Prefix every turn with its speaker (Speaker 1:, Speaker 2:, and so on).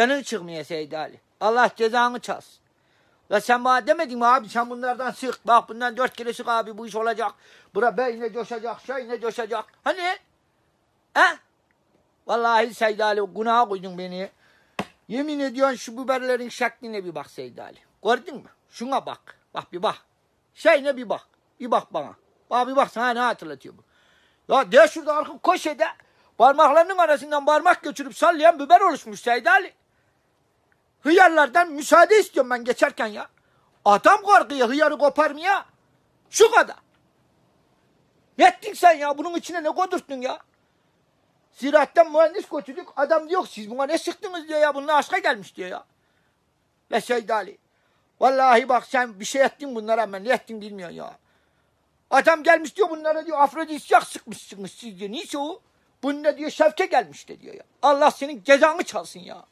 Speaker 1: Yanın çıkmıyor Seydi Ali. Allah cezanı çalsın. Ya sen bana demedin mi abi sen bunlardan sık. Bak bundan dört kere sık abi bu iş olacak. Bura beyne coşacak, şeyine coşacak. Hani? He? Vallahi Seydi Ali günaha koydun beni. Yemin ediyorsun şu biberlerin şekline bir bak Seydi Ali. Gördün mü? Şuna bak. Bak bir bak. Şeyine bir bak. Bir bak bana. Bak bir bak sana ne hatırlatıyor bu. Ya de şurada arka koşede parmaklarının arasından parmak götürüp sallayan biber oluşmuş Seydi Ali. Hıyarlardan müsaade istiyorum ben geçerken ya. Adam korkuyor hıyarı koparmaya. Şu kadar. Yettin sen ya? Bunun içine ne kodurttun ya? Ziraattan mühendis kötülük Adam diyor siz buna ne sıktınız diyor ya. Bunlar aşka gelmiş diyor ya. Ve Seydali. Vallahi bak sen bir şey ettin bunlara ama ne ettin bilmiyorsun ya. Adam gelmiş diyor bunlara diyor afrodisyak sıkmışsınız siz diyor. Neyse o? Bununla diyor şevke gelmiş de diyor ya. Allah senin cezanı çalsın ya.